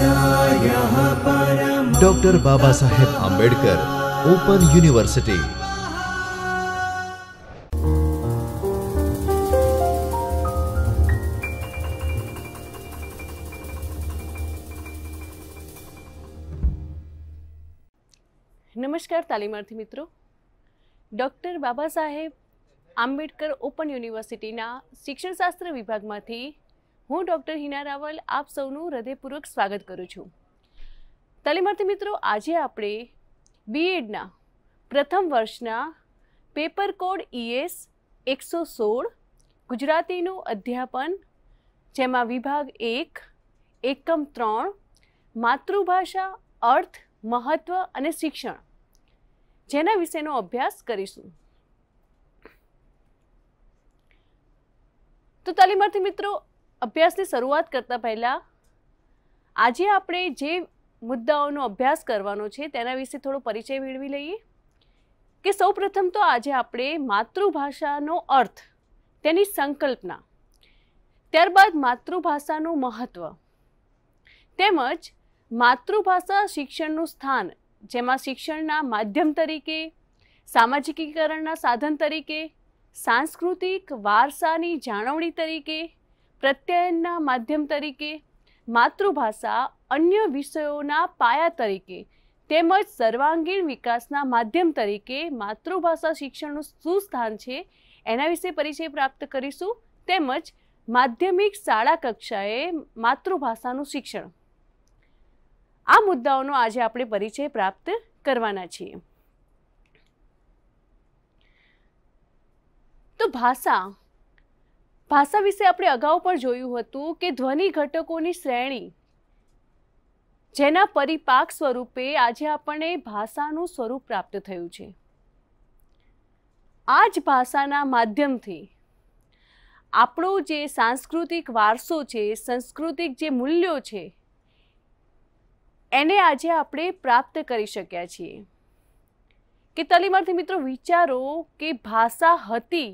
doctor બાબા સાહેબ Ambedkar open university નમસ્કાર તાલીમાર્થી મિત્રો ડૉક્ટર બાબા સાહેબ આંબેડકર ઓપન યુનિવર્સિટીના શિક્ષણશાસ્ત્ર વિભાગમાંથી હું ડૉક્ટર હિના રાવલ આપ સૌનું હૃદયપૂર્વક સ્વાગત કરું છું તાલીમાર્થી મિત્રો આજે આપણે બીએડના પ્રથમ વર્ષના પેપર કોડ ઈએસ e એકસો સોળ ગુજરાતીનું અધ્યાપન જેમાં વિભાગ એક એકમ ત્રણ માતૃભાષા અર્થ મહત્ત્વ અને શિક્ષણ જેના વિશેનો અભ્યાસ કરીશું તો તાલીમાર્થી મિત્રો અભ્યાસની શરૂઆત કરતાં પહેલાં આજે આપણે જે મુદ્દાઓનો અભ્યાસ કરવાનો છે તેના વિશે થોડો પરિચય મેળવી લઈએ કે સૌપ્રથમ તો આજે આપણે માતૃભાષાનો અર્થ તેની સંકલ્પના ત્યારબાદ માતૃભાષાનું મહત્ત્વ તેમજ માતૃભાષા શિક્ષણનું સ્થાન જેમાં શિક્ષણના માધ્યમ તરીકે સામાજિકીકરણના સાધન તરીકે સાંસ્કૃતિક વારસાની જાળવણી તરીકે પ્રત્યયનના માધ્યમ તરીકે માતૃભાષા અન્ય વિષયોના પાયા તરીકે તેમજ સર્વાંગીણ વિકાસના માધ્યમ તરીકે માતૃભાષા શિક્ષણનું શું સ્થાન છે એના વિશે પરિચય પ્રાપ્ત કરીશું તેમજ માધ્યમિક શાળા કક્ષાએ માતૃભાષાનું શિક્ષણ આ મુદ્દાઓનો આજે આપણે પરિચય પ્રાપ્ત કરવાના છીએ તો ભાષા ભાષા વિશે આપણે અગાઉ પણ જોયું હતું કે ધ્વનિ ઘટકોની શ્રેણી જેના પરિપાક સ્વરૂપે આજે આપણને ભાષાનું સ્વરૂપ પ્રાપ્ત થયું છે આ જ ભાષાના માધ્યમથી આપણો જે સાંસ્કૃતિક વારસો છે સાંસ્કૃતિક જે મૂલ્યો છે એને આજે આપણે પ્રાપ્ત કરી શક્યા છીએ કે તલીમરથી મિત્રો વિચારો કે ભાષા હતી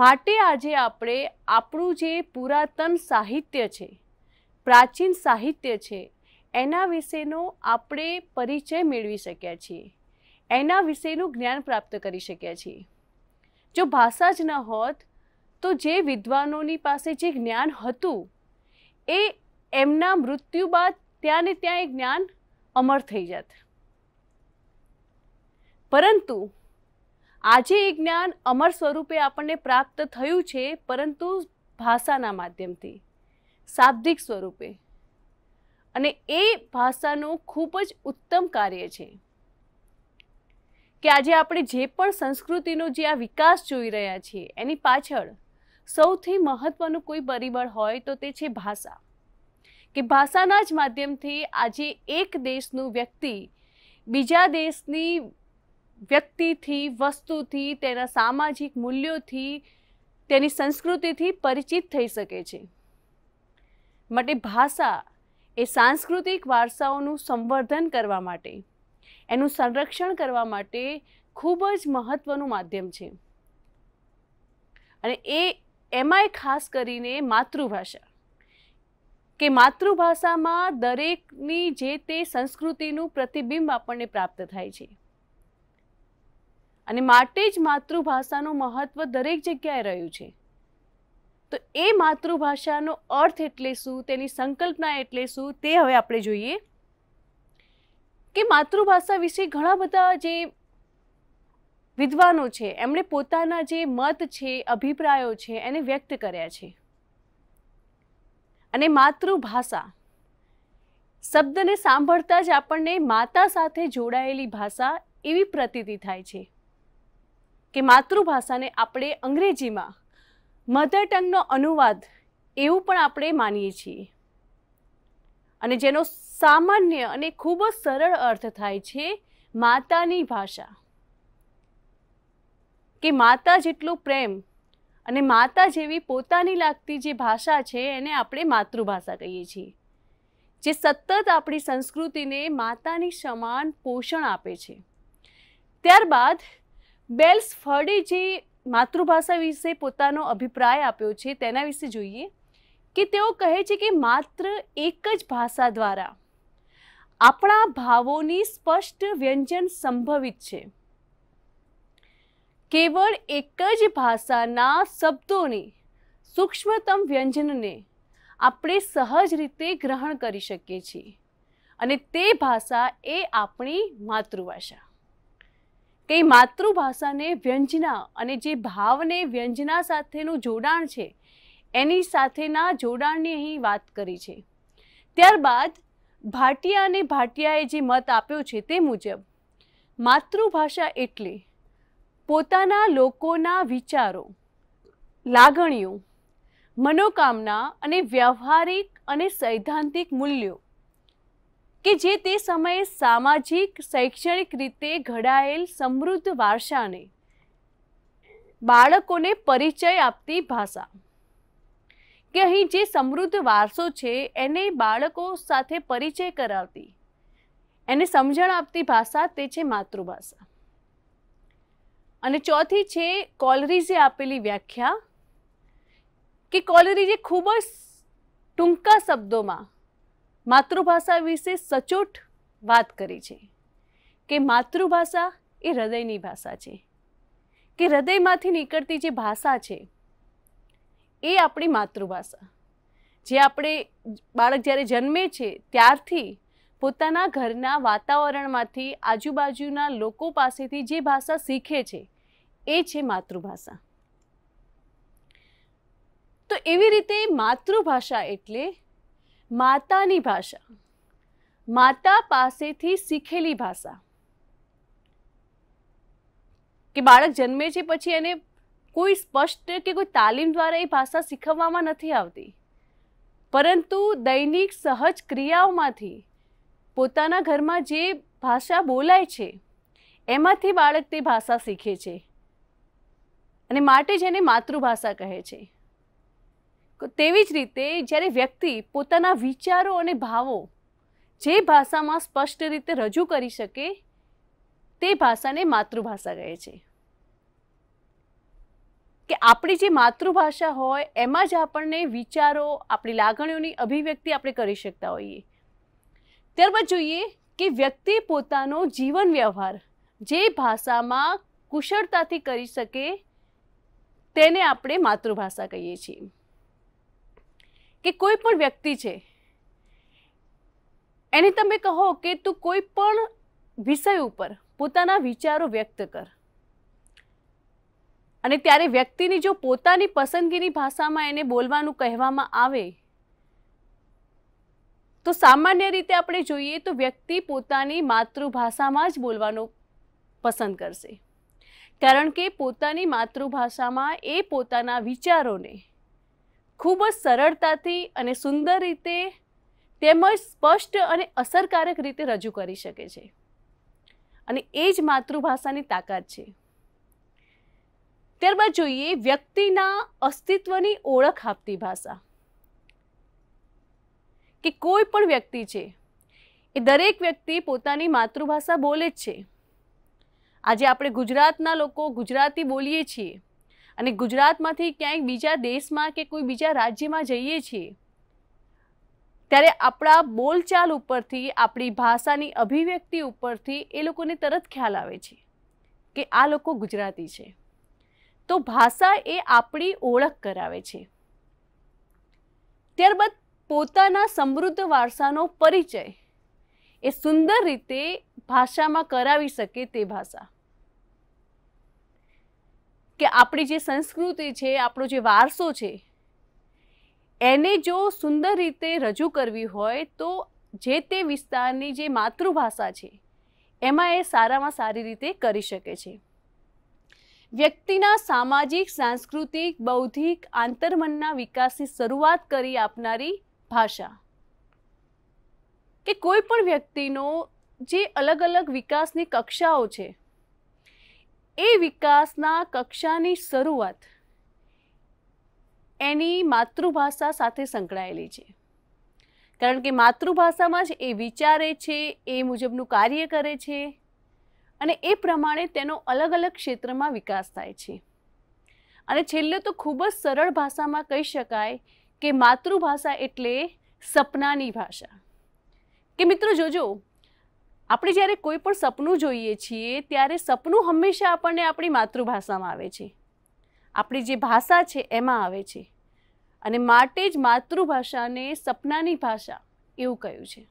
માટે આજે આપણે આપણું જે પુરાતન સાહિત્ય છે પ્રાચીન સાહિત્ય છે એના વિશેનો આપણે પરિચય મેળવી શક્યા છીએ એના વિશેનું જ્ઞાન પ્રાપ્ત કરી શક્યા છીએ જો ભાષા જ ન હોત તો જે વિદ્વાનોની પાસે જે જ્ઞાન હતું એ એમના મૃત્યુ બાદ ત્યાં ને ત્યાં એ જ્ઞાન અમર થઈ જાત પરંતુ આજે એ જ્ઞાન અમર સ્વરૂપે આપણને પ્રાપ્ત થયું છે પરંતુ ભાષાના માધ્યમથી શાબ્દિક સ્વરૂપે અને એ ભાષાનું ખૂબ જ ઉત્તમ કાર્ય છે કે આજે આપણે જે પણ સંસ્કૃતિનો જે આ વિકાસ જોઈ રહ્યા છીએ એની પાછળ સૌથી મહત્ત્વનું કોઈ પરિબળ હોય તો તે છે ભાષા કે ભાષાના જ માધ્યમથી આજે એક દેશનું વ્યક્તિ બીજા દેશની વ્યક્તિથી વસ્તુથી તેના સામાજિક મૂલ્યોથી તેની સંસ્કૃતિથી પરિચિત થઈ શકે છે માટે ભાષા એ સાંસ્કૃતિક વારસાઓનું સંવર્ધન કરવા માટે એનું સંરક્ષણ કરવા માટે ખૂબ જ મહત્ત્વનું માધ્યમ છે અને એ એમાંય ખાસ કરીને માતૃભાષા કે માતૃભાષામાં દરેકની જે તે સંસ્કૃતિનું પ્રતિબિંબ આપણને પ્રાપ્ત થાય છે અને માટે જ માતૃભાષાનું મહત્ત્વ દરેક જગ્યાએ રહ્યું છે તો એ માતૃભાષાનો અર્થ એટલે શું તેની સંકલ્પના એટલે શું તે હવે આપણે જોઈએ કે માતૃભાષા વિશે ઘણા બધા જે વિદ્વાનો છે એમણે પોતાના જે મત છે અભિપ્રાયો છે એને વ્યક્ત કર્યા છે અને માતૃભાષા શબ્દને સાંભળતા જ આપણને માતા સાથે જોડાયેલી ભાષા એવી પ્રતીતિ થાય છે કે માતૃભાષાને આપણે અંગ્રેજીમાં મધર ટંગનો અનુવાદ એવું પણ આપણે માનીએ છીએ અને જેનો સામાન્ય અને ખૂબ જ સરળ અર્થ થાય છે માતાની ભાષા કે માતા જેટલો પ્રેમ અને માતા જેવી પોતાની લાગતી જે ભાષા છે એને આપણે માતૃભાષા કહીએ છીએ જે સતત આપણી સંસ્કૃતિને માતાની સમાન પોષણ આપે છે ત્યારબાદ બેલ્સ ફળે જે માતૃભાષા વિશે પોતાનો અભિપ્રાય આપ્યો છે તેના વિશે જોઈએ કે તેઓ કહે છે કે માત્ર એક જ ભાષા દ્વારા આપણા ભાવોની સ્પષ્ટ વ્યંજન સંભવિત છે કેવળ એક જ ભાષાના શબ્દોની સૂક્ષ્મતમ વ્યંજનને આપણે સહજ રીતે ગ્રહણ કરી શકીએ છીએ અને તે ભાષા એ આપણી માતૃભાષા કે માતૃભાષાને વ્યંજના અને જે ભાવને વ્યંજના સાથેનું જોડાણ છે એની સાથેના જોડાણની અહીં વાત કરી છે ત્યારબાદ ભાટિયા અને ભાટિયાએ જે મત આપ્યો છે તે મુજબ માતૃભાષા એટલે પોતાના લોકોના વિચારો લાગણીઓ મનોકામના અને વ્યવહારિક અને સૈદ્ધાંતિક મૂલ્યો કે જે તે સમયે સામાજિક શૈક્ષણિક રીતે ઘડાયેલ સમૃદ્ધ વારસાને બાળકોને પરિચય આપતી ભાષા કે અહીં જે સમૃદ્ધ વારસો છે એને બાળકો સાથે પરિચય કરાવતી એને સમજણ આપતી ભાષા તે છે માતૃભાષા અને ચોથી છે કોલરીઝે આપેલી વ્યાખ્યા કે કોલરીઝે ખૂબ જ ટૂંકા શબ્દોમાં માતૃભાષા વિશે સચોટ વાત કરી છે કે માતૃભાષા એ હૃદયની ભાષા છે કે હૃદયમાંથી નીકળતી જે ભાષા છે એ આપણી માતૃભાષા જે આપણે બાળક જ્યારે જન્મે છે ત્યારથી પોતાના ઘરના વાતાવરણમાંથી આજુબાજુના લોકો પાસેથી જે ભાષા શીખે છે એ છે માતૃભાષા તો એવી રીતે માતૃભાષા એટલે માતાની ભાષા માતા પાસેથી શીખેલી ભાષા કે બાળક જન્મે છે પછી એને કોઈ સ્પષ્ટ કે કોઈ તાલીમ દ્વારા એ ભાષા શીખવવામાં નથી આવતી પરંતુ દૈનિક સહજ ક્રિયાઓમાંથી પોતાના ઘરમાં જે ભાષા બોલાય છે એમાંથી બાળક તે ભાષા શીખે છે અને માટે જ એને માતૃભાષા કહે છે તેવી જ રીતે જ્યારે વ્યક્તિ પોતાના વિચારો અને ભાવો જે ભાષામાં સ્પષ્ટ રીતે રજૂ કરી શકે તે ભાષાને માતૃભાષા કહે છે કે આપણી જે માતૃભાષા હોય એમાં જ આપણને વિચારો આપણી લાગણીઓની અભિવ્યક્તિ આપણે કરી શકતા હોઈએ ત્યારબાદ જોઈએ કે વ્યક્તિ પોતાનો જીવન વ્યવહાર જે ભાષામાં કુશળતાથી કરી શકે તેને આપણે માતૃભાષા કહીએ છીએ કે કોઈ પણ વ્યક્તિ છે એને તમે કહો કે તું કોઈ પણ વિષય ઉપર પોતાના વિચારો વ્યક્ત કર અને ત્યારે વ્યક્તિની જો પોતાની પસંદગીની ભાષામાં એને બોલવાનું કહેવામાં આવે તો સામાન્ય રીતે આપણે જોઈએ તો વ્યક્તિ પોતાની માતૃભાષામાં જ બોલવાનું પસંદ કરશે કારણ કે પોતાની માતૃભાષામાં એ પોતાના વિચારોને ખૂબ જ સરળતાથી અને સુંદર રીતે તેમજ સ્પષ્ટ અને અસરકારક રીતે રજૂ કરી શકે છે અને એ જ માતૃભાષાની તાકાત છે ત્યારબાદ જોઈએ વ્યક્તિના અસ્તિત્વની ઓળખ આપતી ભાષા કે કોઈ પણ વ્યક્તિ છે એ દરેક વ્યક્તિ પોતાની માતૃભાષા બોલે જ છે આજે આપણે ગુજરાતના લોકો ગુજરાતી બોલીએ છીએ અને ગુજરાતમાંથી ક્યાંક બીજા દેશમાં કે કોઈ બીજા રાજ્યમાં જઈએ છીએ ત્યારે આપણા બોલચાલ ઉપરથી આપણી ભાષાની અભિવ્યક્તિ ઉપરથી એ લોકોને તરત ખ્યાલ આવે છે કે આ લોકો ગુજરાતી છે તો ભાષા એ આપણી ઓળખ કરાવે છે ત્યારબાદ પોતાના સમૃદ્ધ વારસાનો પરિચય એ સુંદર રીતે ભાષામાં કરાવી શકે તે ભાષા કે આપણી જે સંસ્કૃતિ છે આપણો જે વારસો છે એને જો સુંદર રીતે રજૂ કરવી હોય તો જે તે વિસ્તારની જે માતૃભાષા છે એમાં એ સારામાં સારી રીતે કરી શકે છે વ્યક્તિના સામાજિક સાંસ્કૃતિક બૌદ્ધિક આંતરમનના વિકાસની શરૂઆત કરી આપનારી ભાષા કે કોઈ પણ વ્યક્તિનો જે અલગ અલગ વિકાસની કક્ષાઓ છે એ વિકાસના કક્ષાની શરૂઆત એની માતૃભાષા સાથે સંકળાયેલી છે કારણ કે માતૃભાષામાં જ એ વિચારે છે એ મુજબનું કાર્ય કરે છે અને એ પ્રમાણે તેનો અલગ અલગ ક્ષેત્રમાં વિકાસ થાય છે અને છેલ્લે તો ખૂબ જ સરળ ભાષામાં કહી શકાય કે માતૃભાષા એટલે સપનાની ભાષા કે મિત્રો જોજો આપણે જ્યારે કોઈ પણ સપનું જોઈએ છીએ ત્યારે સપનું હંમેશા આપણને આપણી માતૃભાષામાં આવે છે આપણી જે ભાષા છે એમાં આવે છે અને માટે જ માતૃભાષાને સપનાની ભાષા એવું કહ્યું છે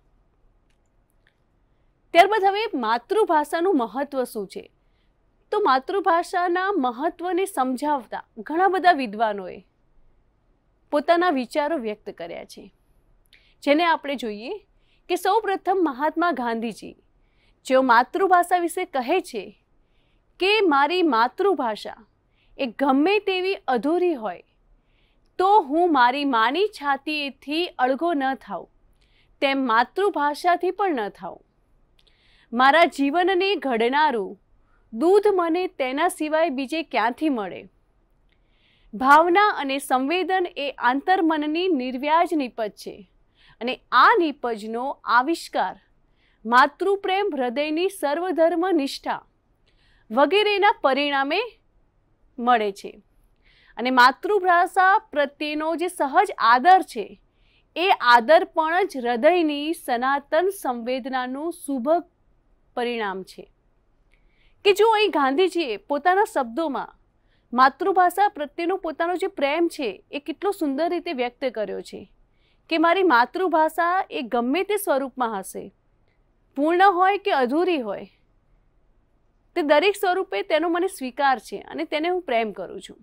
ત્યારબાદ હવે માતૃભાષાનું મહત્ત્વ શું છે તો માતૃભાષાના મહત્ત્વને સમજાવતા ઘણા બધા વિદ્વાનોએ પોતાના વિચારો વ્યક્ત કર્યા છે જેને આપણે જોઈએ કે સૌ પ્રથમ મહાત્મા ગાંધીજી જેઓ માતૃભાષા વિશે કહે છે કે મારી માતૃભાષા એ ગમે તેવી અધૂરી હોય તો હું મારી માની છાતીથી અળગો ન થાઉં તેમ માતૃભાષાથી પણ ન થાઉં મારા જીવનને ઘડનારું દૂધ મને તેના સિવાય બીજે ક્યાંથી મળે ભાવના અને સંવેદન એ આંતરમનની નિર્વ્યાજ નિપજ છે અને આ નિપજનો આવિષ્કાર માતૃપ્રેમ હૃદયની સર્વધર્મ નિષ્ઠા વગેરેના પરિણામે મળે છે અને માતૃભાષા પ્રત્યેનો જે સહજ આદર છે એ આદર પણ જ હૃદયની સનાતન સંવેદનાનું શુભ પરિણામ છે કે જો અહીં ગાંધીજીએ પોતાના શબ્દોમાં માતૃભાષા પ્રત્યેનો પોતાનો જે પ્રેમ છે એ કેટલો સુંદર રીતે વ્યક્ત કર્યો છે કે મારી માતૃભાષા એ ગમે તે સ્વરૂપમાં હશે પૂર્ણ હોય કે અધૂરી હોય તે દરેક સ્વરૂપે તેનો મને સ્વીકાર છે અને તેને હું પ્રેમ કરું છું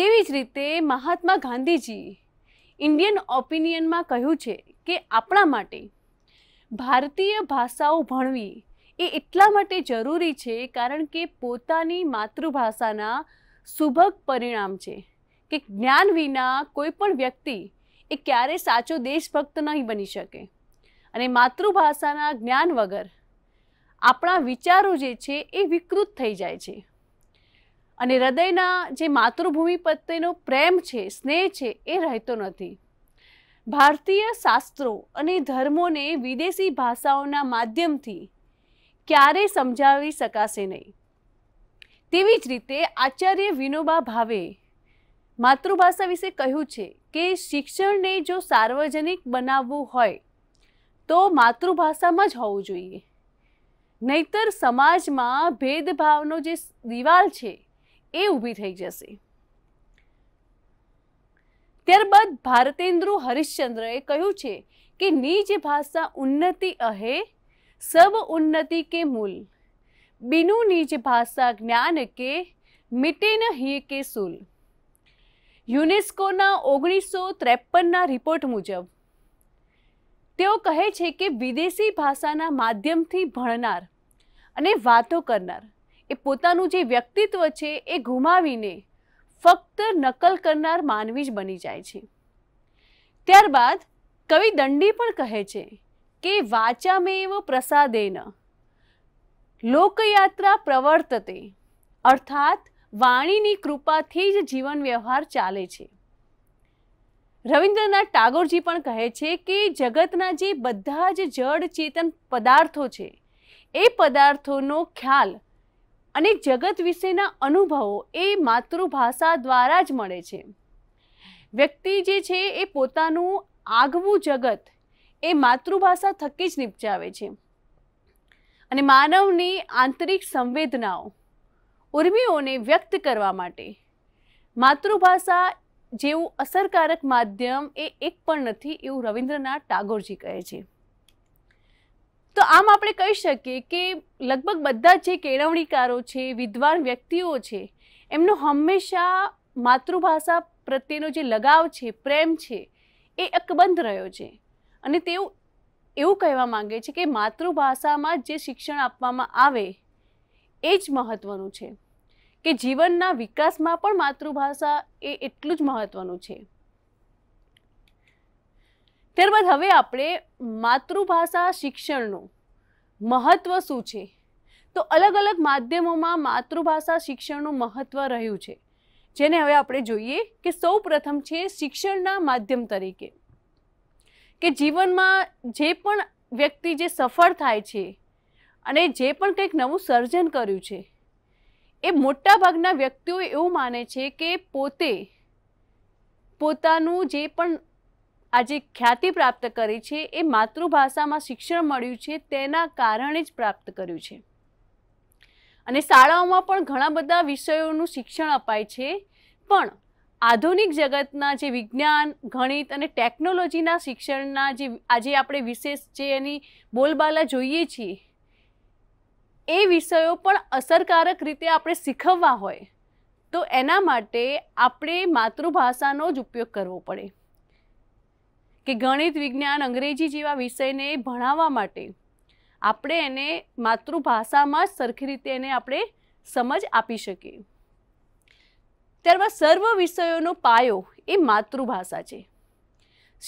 તેવી જ રીતે મહાત્મા ગાંધીજી ઇન્ડિયન ઓપિનિયનમાં કહ્યું છે કે આપણા માટે ભારતીય ભાષાઓ ભણવી એ એટલા માટે જરૂરી છે કારણ કે પોતાની માતૃભાષાના શુભક પરિણામ છે કે જ્ઞાન વિના કોઈ પણ વ્યક્તિ એ ક્યારેય સાચો દેશભક્ત નહીં બની શકે અને માતૃભાષાના જ્ઞાન વગર આપણા વિચારો જે છે એ વિકૃત થઈ જાય છે અને હૃદયના જે માતૃભૂમિ પ્રત્યેનો પ્રેમ છે સ્નેહ છે એ રહેતો નથી ભારતીય શાસ્ત્રો અને ધર્મોને વિદેશી ભાષાઓના માધ્યમથી ક્યારેય સમજાવી શકાશે નહીં તેવી જ રીતે આચાર્ય વિનોબા ભાવે માતૃભાષા વિશે કહ્યું છે કે શિક્ષણને જો સાર્વજનિક બનાવવું હોય તો માતૃભાષામાં જ હોવું જોઈએ નહીતર સમાજમાં ભેદભાવનો જે દિવાલ છે એ ઊભી થઈ જશે ત્યારબાદ ભારતેન્દ્રુ હરિશ્ચંદ્રએ કહ્યું છે કે નીચ ભાષા ઉન્નતિ અહે સબ ઉન્નતિ કે મૂલ બિનુ નીચ ભાષા જ્ઞાન કે મિટે ન હિય કે સુલ યુનેસ્કોના ઓગણીસો ત્રેપનના રિપોર્ટ મુજબ તેઓ કહે છે કે વિદેશી ભાષાના માધ્યમથી ભણનાર અને વાતો કરનાર એ પોતાનું જે વ્યક્તિત્વ છે એ ગુમાવીને ફક્ત નકલ કરનાર માનવી જ બની જાય છે ત્યારબાદ કવિ દંડી પણ કહે છે કે વાચામે એવો પ્રસાદેન લોકયાત્રા પ્રવર્તતે અર્થાત વાણીની કૃપાથી જ જીવન વ્યવહાર ચાલે છે રવિન્દ્રનાથ ટાગોરજી પણ કહે છે કે જગતના જે બધા જ જડ ચેતન પદાર્થો છે એ પદાર્થોનો ખ્યાલ અને જગત વિશેના અનુભવો એ માતૃભાષા દ્વારા જ મળે છે વ્યક્તિ જે છે એ પોતાનું આગવું જગત એ માતૃભાષા થકી જ નિપજાવે છે અને માનવની આંતરિક સંવેદનાઓ ઉર્મીઓને વ્યક્ત કરવા માટે માતૃભાષા જેવું અસરકારક માધ્યમ એ એક પણ નથી એવું રવિન્દ્રનાથ ટાગોરજી કહે છે તો આમ આપણે કહી શકીએ કે લગભગ બધા જે કેળવણીકારો છે વિદ્વાન વ્યક્તિઓ છે એમનો હંમેશા માતૃભાષા પ્રત્યેનો જે લગાવ છે પ્રેમ છે એ અકબંધ રહ્યો છે અને તેઓ એવું કહેવા માંગે છે કે માતૃભાષામાં જે શિક્ષણ આપવામાં આવે એ જ મહત્ત્વનું છે કે જીવનના વિકાસમાં પણ માતૃભાષા એ એટલું જ મહત્વનું છે ત્યારબાદ હવે આપણે માતૃભાષા શિક્ષણનું મહત્વ શું છે તો અલગ અલગ માધ્યમોમાં માતૃભાષા શિક્ષણનું મહત્વ રહ્યું છે જેને હવે આપણે જોઈએ કે સૌ પ્રથમ છે શિક્ષણના માધ્યમ તરીકે કે જીવનમાં જે પણ વ્યક્તિ જે સફળ થાય છે અને જે પણ કંઈક નવું સર્જન કર્યું છે એ મોટાભાગના વ્યક્તિઓ એવું માને છે કે પોતે પોતાનું જે પણ આજે ખ્યાતિ પ્રાપ્ત કરી છે એ માતૃભાષામાં શિક્ષણ મળ્યું છે તેના કારણે જ પ્રાપ્ત કર્યું છે અને શાળાઓમાં પણ ઘણા બધા વિષયોનું શિક્ષણ અપાય છે પણ આધુનિક જગતના જે વિજ્ઞાન ગણિત અને ટેકનોલોજીના શિક્ષણના જે આજે આપણે વિશેષ જે એની બોલબાલા જોઈએ છીએ એ વિષયો પણ અસરકારક રીતે આપણે શીખવવા હોય તો એના માટે આપણે માતૃભાષાનો જ ઉપયોગ કરવો પડે કે ગણિત વિજ્ઞાન અંગ્રેજી જેવા વિષયને ભણાવવા માટે આપણે એને માતૃભાષામાં જ સરખી રીતે એને આપણે સમજ આપી શકીએ ત્યારબાદ સર્વ વિષયોનો પાયો એ માતૃભાષા છે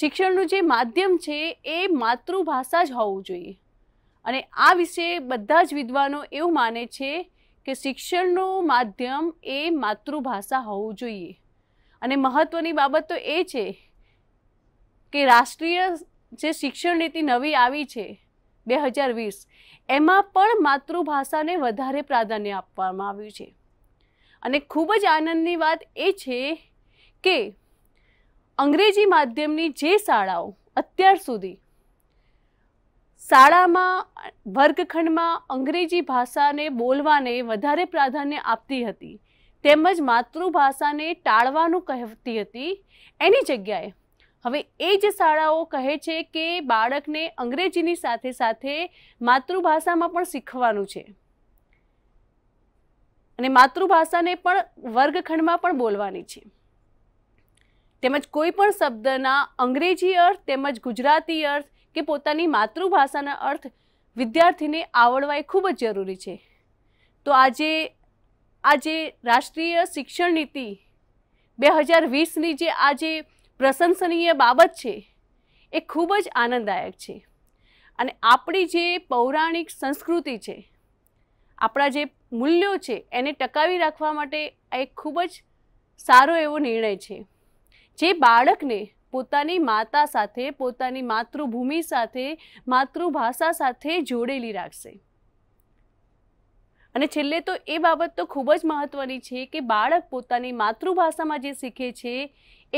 શિક્ષણનું જે માધ્યમ છે એ માતૃભાષા જ હોવું જોઈએ અને આ વિશે બધા જ વિદ્વાનો એવું માને છે કે શિક્ષણનું માધ્યમ એ માતૃભાષા હોવું જોઈએ અને મહત્ત્વની બાબત તો એ છે કે રાષ્ટ્રીય જે શિક્ષણ નીતિ નવી આવી છે બે હજાર વીસ એમાં પણ માતૃભાષાને વધારે પ્રાધાન્ય આપવામાં આવ્યું છે અને ખૂબ જ આનંદની વાત એ છે કે અંગ્રેજી માધ્યમની જે શાળાઓ અત્યાર સુધી શાળામાં વર્ગખંડમાં અંગ્રેજી ભાષાને બોલવાને વધારે પ્રાધાન્ય આપતી હતી તેમજ માતૃભાષાને ટાળવાનું કહેતી હતી એની જગ્યાએ હવે એ જ શાળાઓ કહે છે કે બાળકને અંગ્રેજીની સાથે સાથે માતૃભાષામાં પણ શીખવાનું છે અને માતૃભાષાને પણ વર્ગખંડમાં પણ બોલવાની છે તેમજ કોઈ પણ શબ્દના અંગ્રેજી અર્થ તેમજ ગુજરાતી અર્થ કે પોતાની માતૃભાષાના અર્થ વિદ્યાર્થીને આવડવા એ ખૂબ જ જરૂરી છે તો આજે આજે રાષ્ટ્રીય શિક્ષણ નીતિ બે હજાર વીસની જે આજે પ્રશંસનીય બાબત છે એ ખૂબ જ આનંદદાયક છે અને આપણી જે પૌરાણિક સંસ્કૃતિ છે આપણા જે મૂલ્યો છે એને ટકાવી રાખવા માટે આ એક ખૂબ જ સારો એવો નિર્ણય છે જે બાળકને પોતાની માતા સાથે પોતાની માતૃભૂમિ સાથે માતૃભાષા સાથે જોડેલી રાખશે અને છેલ્લે તો એ બાબત તો ખૂબ જ મહત્ત્વની છે કે બાળક પોતાની માતૃભાષામાં જે શીખે છે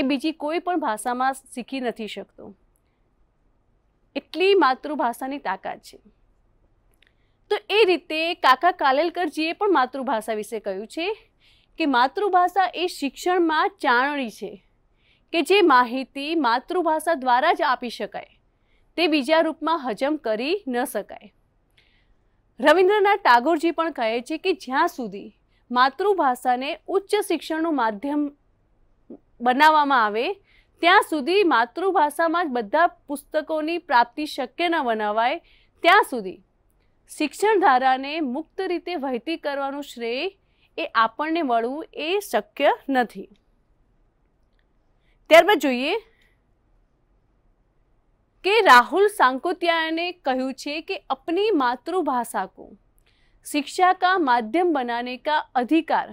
એ બીજી કોઈ પણ ભાષામાં શીખી નથી શકતો એટલી માતૃભાષાની તાકાત છે તો એ રીતે કાકા કાલેલકરજીએ પણ માતૃભાષા વિશે કહ્યું છે કે માતૃભાષા એ શિક્ષણમાં ચાણણી છે કે જે માહિતી માતૃભાષા દ્વારા જ આપી શકાય તે બીજા રૂપમાં હજમ કરી ન શકાય રવિન્દ્રનાથ ટાગોરજી પણ કહે છે કે જ્યાં સુધી માતૃભાષાને ઉચ્ચ શિક્ષણનું માધ્યમ બનાવવામાં આવે ત્યાં સુધી માતૃભાષામાં જ બધા પુસ્તકોની પ્રાપ્તિ શક્ય ન બનાવાય ત્યાં સુધી શિક્ષણ ધારાને મુક્ત રીતે વહેતી કરવાનું શ્રેય એ આપણને મળવું એ શક્ય નથી ત્યારબાદ જોઈએ કે રાહુલ સાંકોતિયાને કહ્યું છે કે અપની માતૃભાષા કો શિક્ષા કા માધ્યમ બનાને કા અધિકાર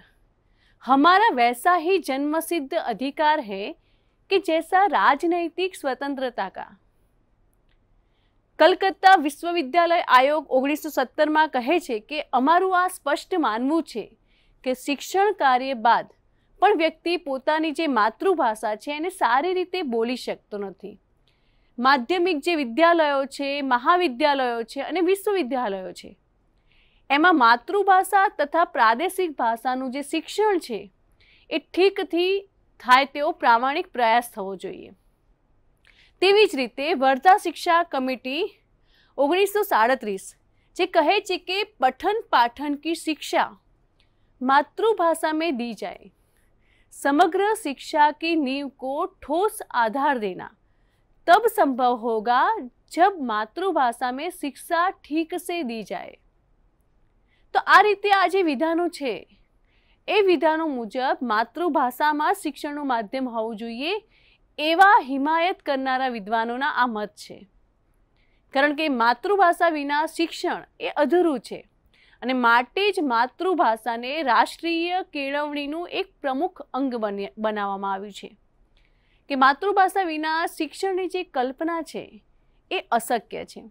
हमारा વૈસા ही જન્મસિદ્ધ અધિકાર है કે जैसा રાજનૈતિક સ્વતંત્રતા કા કલકત્તા વિશ્વવિદ્યાલય આયોગ ઓગણીસો સત્તરમાં કહે છે કે અમારું આ સ્પષ્ટ માનવું છે કે શિક્ષણ કાર્ય બાદ પણ વ્યક્તિ પોતાની જે માતૃભાષા છે એને સારી રીતે બોલી શકતો નથી માધ્યમિક જે વિદ્યાલયો છે મહાવિદ્યાલયો છે અને વિશ્વવિદ્યાલયો છે એમાં માતૃભાષા તથા પ્રાદેશિક ભાષાનું જે શિક્ષણ છે એ ઠીકથી થાય તેવો પ્રામાણિક પ્રયાસ થવો જોઈએ તેવી જ રીતે વર્ધા શિક્ષા કમિટી ઓગણીસો સાડત્રીસ જે કહે છે કે પઠન પાઠન કી શિક્ષા માતૃભાષા મેં દી જાય समग्र शिक्षा की नींव को ठोस आधार देना तब संभव होगा जब માતૃભાષા મેં શિક્ષા ઠીક સે દી જાય તો આ રીતે આ જે વિધાનો છે એ વિધાનો મુજબ માતૃભાષામાં શિક્ષણનું માધ્યમ હોવું જોઈએ એવા હિમાયત કરનારા વિદ્વાનોના આ મત છે કારણ કે માતૃભાષા વિના શિક્ષણ એ અધૂરું છે અને માટે જ માતૃભાષાને રાષ્ટ્રીય કેળવણીનું એક પ્રમુખ અંગ બનાવવામાં આવ્યું છે કે માતૃભાષા વિના શિક્ષણની જે કલ્પના છે એ અશક્ય છે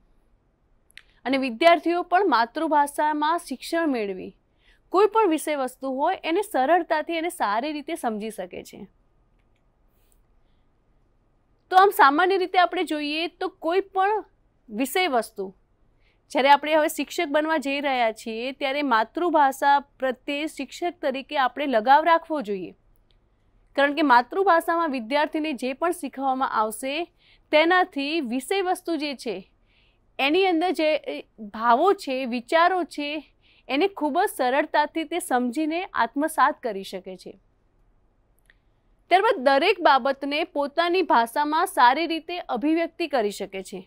અને વિદ્યાર્થીઓ પણ માતૃભાષામાં શિક્ષણ મેળવી કોઈ પણ વિષય વસ્તુ હોય એને સરળતાથી એને સારી રીતે સમજી શકે છે તો આમ સામાન્ય રીતે આપણે જોઈએ તો કોઈ પણ વિષય વસ્તુ જ્યારે આપણે હવે શિક્ષક બનવા જઈ રહ્યા છીએ ત્યારે માતૃભાષા પ્રત્યે શિક્ષક તરીકે આપણે લગાવ રાખવો જોઈએ કારણ કે માતૃભાષામાં વિદ્યાર્થીને જે પણ શીખવવામાં આવશે તેનાથી વિષય વસ્તુ જે છે એની અંદર જે ભાવો છે વિચારો છે એને ખૂબ જ સરળતાથી તે સમજીને આત્મસાત કરી શકે છે ત્યારબાદ દરેક બાબતને પોતાની ભાષામાં સારી રીતે અભિવ્યક્તિ કરી શકે છે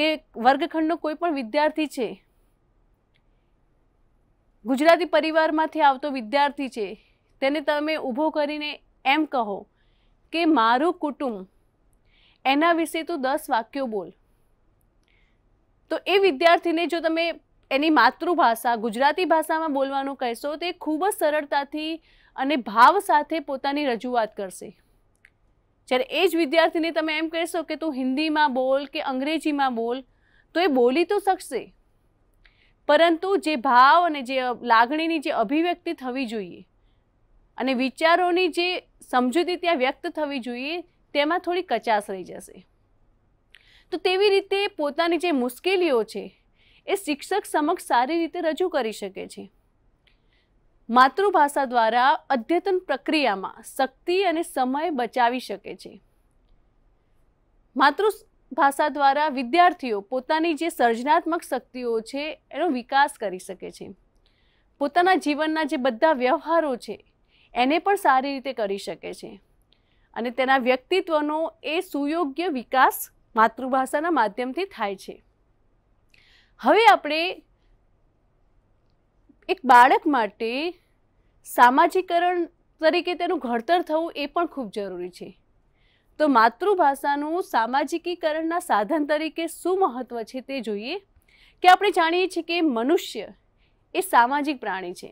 કે વર્ગખંડનો કોઈ પણ વિદ્યાર્થી છે ગુજરાતી પરિવારમાંથી આવતો વિદ્યાર્થી છે તેને તમે ઊભો કરીને એમ કહો કે મારું કુટુંબ એના વિશે તું દસ વાક્યો બોલ તો એ વિદ્યાર્થીને જો તમે એની માતૃભાષા ગુજરાતી ભાષામાં બોલવાનું કહેશો તો એ ખૂબ જ સરળતાથી અને ભાવ સાથે પોતાની રજૂઆત કરશે જ્યારે એ જ વિદ્યાર્થીને તમે એમ કહેશો કે તું હિન્દીમાં બોલ કે અંગ્રેજીમાં બોલ તો એ બોલી તો શકશે પરંતુ જે ભાવ અને જે લાગણીની જે અભિવ્યક્તિ થવી જોઈએ અને વિચારોની જે સમજૂતી ત્યાં વ્યક્ત થવી જોઈએ તેમાં થોડી કચાશ રહી જશે તો તેવી રીતે પોતાની જે મુશ્કેલીઓ છે એ શિક્ષક સમક્ષ સારી રીતે રજૂ કરી શકે છે માતૃભાષા દ્વારા અદ્યતન પ્રક્રિયામાં શક્તિ અને સમય બચાવી શકે છે માતૃભાષા દ્વારા વિદ્યાર્થીઓ પોતાની જે સર્જનાત્મક શક્તિઓ છે એનો વિકાસ કરી શકે છે પોતાના જીવનના જે બધા વ્યવહારો છે એને પણ સારી રીતે કરી શકે છે અને તેના વ્યક્તિત્વનો એ સુયોગ્ય વિકાસ માતૃભાષાના માધ્યમથી થાય છે હવે આપણે એક બાળક માટે સામાજિકરણ તરીકે તેનું ઘડતર થવું એ પણ ખૂબ જરૂરી છે તો માતૃભાષાનું સામાજિકીકરણના સાધન તરીકે શું મહત્ત્વ છે તે જોઈએ કે આપણે જાણીએ છીએ કે મનુષ્ય એ સામાજિક પ્રાણી છે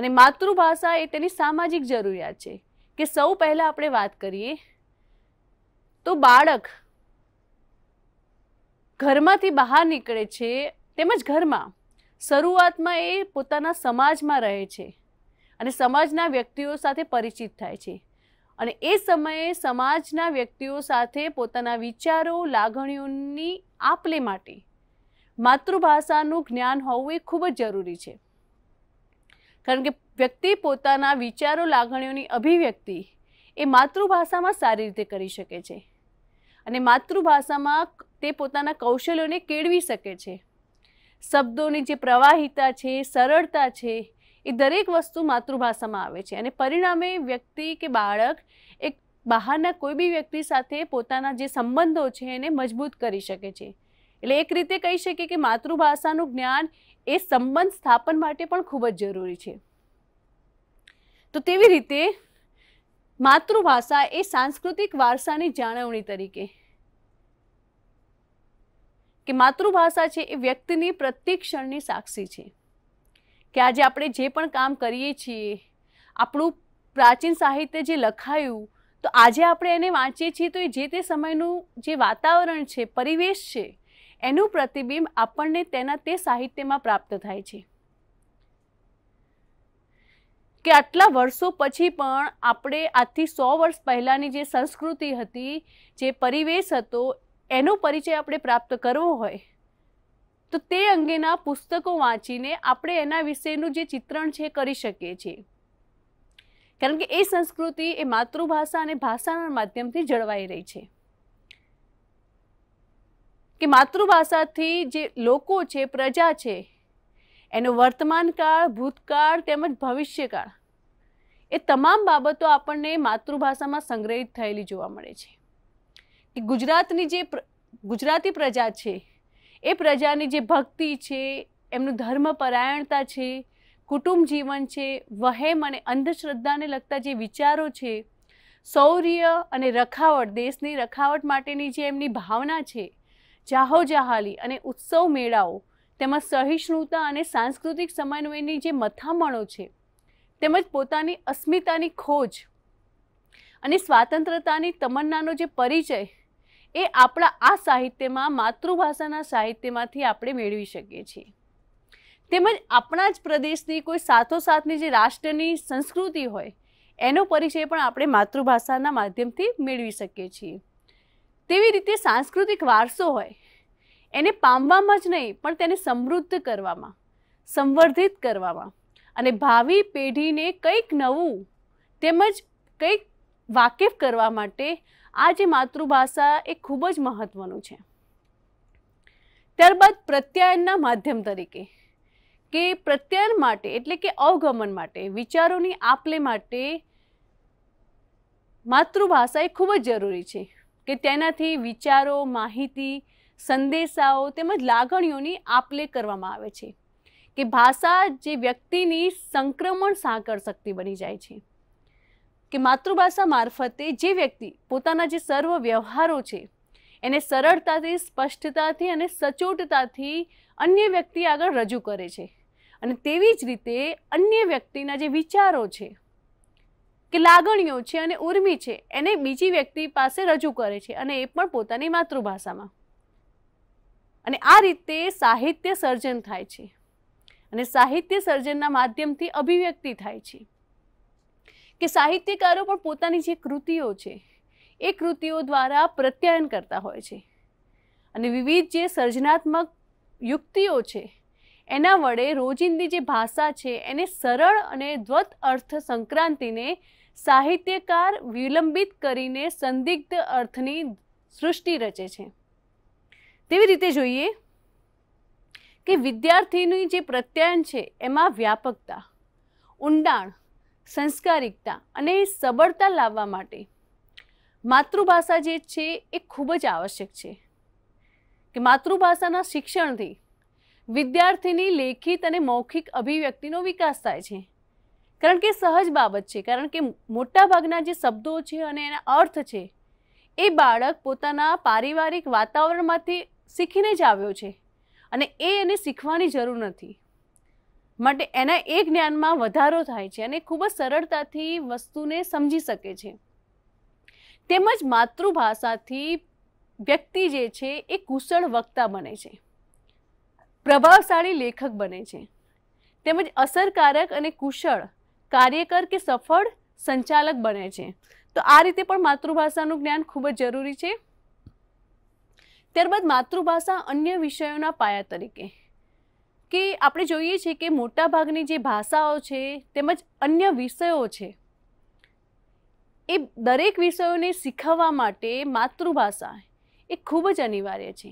અને માતૃભાષા એ તેની સામાજિક જરૂરિયાત છે કે સૌ પહેલાં આપણે વાત કરીએ તો બાળક ઘરમાંથી બહાર નીકળે છે તેમજ ઘરમાં શરૂઆતમાં એ પોતાના સમાજમાં રહે છે અને સમાજના વ્યક્તિઓ સાથે પરિચિત થાય છે અને એ સમયે સમાજના વ્યક્તિઓ સાથે પોતાના વિચારો લાગણીઓની આપલે માટે માતૃભાષાનું જ્ઞાન હોવું એ ખૂબ જ જરૂરી છે કારણ કે વ્યક્તિ પોતાના વિચારો લાગણીઓની અભિવ્યક્તિ એ માતૃભાષામાં સારી રીતે કરી શકે છે અને માતૃભાષામાં તે પોતાના કૌશલ્યોને કેળવી શકે છે શબ્દોની જે પ્રવાહિતા છે સરળતા છે એ દરેક વસ્તુ માતૃભાષામાં આવે છે અને પરિણામે વ્યક્તિ કે બાળક એક બહારના કોઈ બી વ્યક્તિ સાથે પોતાના જે સંબંધો છે એને મજબૂત કરી શકે છે એટલે એક રીતે કહી શકીએ કે માતૃભાષાનું જ્ઞાન એ સંબંધ સ્થાપન માટે પણ ખૂબ જ જરૂરી છે તો તેવી રીતે માતૃભાષા એ સાંસ્કૃતિક વારસાની જાળવણી તરીકે કે માતૃભાષા છે એ વ્યક્તિની પ્રત્યેક ક્ષણની સાક્ષી છે કે આજે આપણે જે પણ કામ કરીએ છીએ આપણું પ્રાચીન સાહિત્ય જે લખાયું તો આજે આપણે એને વાંચીએ છીએ તો એ જે તે સમયનું જે વાતાવરણ છે પરિવેશ છે એનું પ્રતિબિંબ આપણને તેના તે સાહિત્યમાં પ્રાપ્ત થાય છે કે આટલા વર્ષો પછી પણ આપણે આજથી સો વર્ષ પહેલાંની જે સંસ્કૃતિ હતી જે પરિવેશ હતો એનો પરિચય આપણે પ્રાપ્ત કરવો હોય તો તે અંગેના પુસ્તકો વાંચીને આપણે એના વિશેનું જે ચિત્રણ છે કરી શકીએ છીએ કારણ કે એ સંસ્કૃતિ એ માતૃભાષા અને ભાષાના માધ્યમથી જળવાઈ રહી છે કે માતૃભાષાથી જે લોકો છે પ્રજા છે એનો વર્તમાનકાળ ભૂતકાળ તેમજ ભવિષ્યકાળ એ તમામ બાબતો આપણને માતૃભાષામાં સંગ્રહિત થયેલી જોવા મળે છે કે ગુજરાતની જે ગુજરાતી પ્રજા છે એ પ્રજાની જે ભક્તિ છે એમનું ધર્મપરાયણતા છે કુટુંબ જીવન છે વહેમ અને અંધશ્રદ્ધાને લગતા જે વિચારો છે શૌર્ય અને રખાવટ દેશની રખાવટ માટેની જે એમની ભાવના છે જાહોજાહાલી અને ઉત્સવ મેળાઓ તેમજ સહિષ્ણુતા અને સાંસ્કૃતિક સમન્વયની જે મથામણો છે તેમજ પોતાની અસ્મિતાની ખોજ અને સ્વાતંત્રતાની તમન્નાનો જે પરિચય એ આપણા આ સાહિત્યમાં માતૃભાષાના સાહિત્યમાંથી આપણે મેળવી શકીએ છીએ તેમજ આપણા જ પ્રદેશની કોઈ સાથોસાથની જે રાષ્ટ્રની સંસ્કૃતિ હોય એનો પરિચય પણ આપણે માતૃભાષાના માધ્યમથી મેળવી શકીએ છીએ તેવી રીતે સાંસ્કૃતિક વારસો હોય એને પામવામાં જ નહીં પણ તેને સમૃદ્ધ કરવામાં સંવર્ધિત કરવામાં અને ભાવિ પેઢીને કંઈક નવું તેમજ કંઈક વાકેફ કરવા માટે આ જે માતૃભાષા એ ખૂબ જ મહત્ત્વનું છે ત્યારબાદ પ્રત્યાયનના માધ્યમ તરીકે કે પ્રત્યાયન માટે એટલે કે અવગમન માટે વિચારોની આપલે માટે માતૃભાષા એ ખૂબ જ જરૂરી છે કે તેનાથી વિચારો માહિતી સંદેશાઓ તેમજ લાગણીઓની આપલે કરવામાં આવે છે કે ભાષા જે વ્યક્તિની સંક્રમણ સાંકળ શક્તિ બની જાય છે કે માતૃભાષા મારફતે જે વ્યક્તિ પોતાના જે સર્વ વ્યવહારો છે એને સરળતાથી સ્પષ્ટતાથી અને સચોટતાથી અન્ય વ્યક્તિ આગળ રજૂ કરે છે અને તેવી જ રીતે અન્ય વ્યક્તિના જે વિચારો છે કે લાગણીઓ છે અને ઉર્મી છે એને બીજી વ્યક્તિ પાસે રજૂ કરે છે અને એ પણ પોતાની માતૃભાષામાં અને આ રીતે સાહિત્ય સર્જન થાય છે અને સાહિત્ય સર્જનના માધ્યમથી અભિવ્યક્તિ થાય છે કે સાહિત્યકારો પણ પોતાની જે કૃતિઓ છે એ કૃતિઓ દ્વારા પ્રત્યાયન કરતા હોય છે અને વિવિધ જે સર્જનાત્મક યુક્તિઓ છે એના વડે રોજિંદી જે ભાષા છે એને સરળ અને દ્વત અર્થ સંક્રાંતિને સાહિત્યકાર વિલંબિત કરીને સંદિગ્ધ અર્થની સૃષ્ટિ રચે છે તેવી રીતે જોઈએ કે વિદ્યાર્થીની જે પ્રત્યાયન છે એમાં વ્યાપકતા ઊંડાણ સંસ્કારિકતા અને સબળતા લાવવા માટે માતૃભાષા જે છે એ ખૂબ જ આવશ્યક છે કે માતૃભાષાના શિક્ષણથી વિદ્યાર્થીની લેખિત અને મૌખિક અભિવ્યક્તિનો વિકાસ થાય છે કારણ કે સહજ બાબત છે કારણ કે મોટાભાગના જે શબ્દો છે અને એના અર્થ છે એ બાળક પોતાના પારિવારિક વાતાવરણમાંથી શીખીને જ આવ્યો છે અને એ એને શીખવાની જરૂર નથી માટે એના એ જ્ઞાનમાં વધારો થાય છે અને ખૂબ જ સરળતાથી વસ્તુને સમજી શકે છે તેમજ માતૃભાષાથી વ્યક્તિ જે છે એ કુશળ વક્તા બને છે પ્રભાવશાળી લેખક બને છે તેમજ અસરકારક અને કુશળ કાર્યકર કે સફળ સંચાલક બને છે તો આ રીતે પણ માતૃભાષાનું જ્ઞાન ખૂબ જ જરૂરી છે ત્યારબાદ માતૃભાષા અન્ય વિષયોના પાયા તરીકે કે આપણે જોઈએ છીએ કે મોટાભાગની જે ભાષાઓ છે તેમજ અન્ય વિષયો છે એ દરેક વિષયોને શીખવવા માટે માતૃભાષા એ ખૂબ જ અનિવાર્ય છે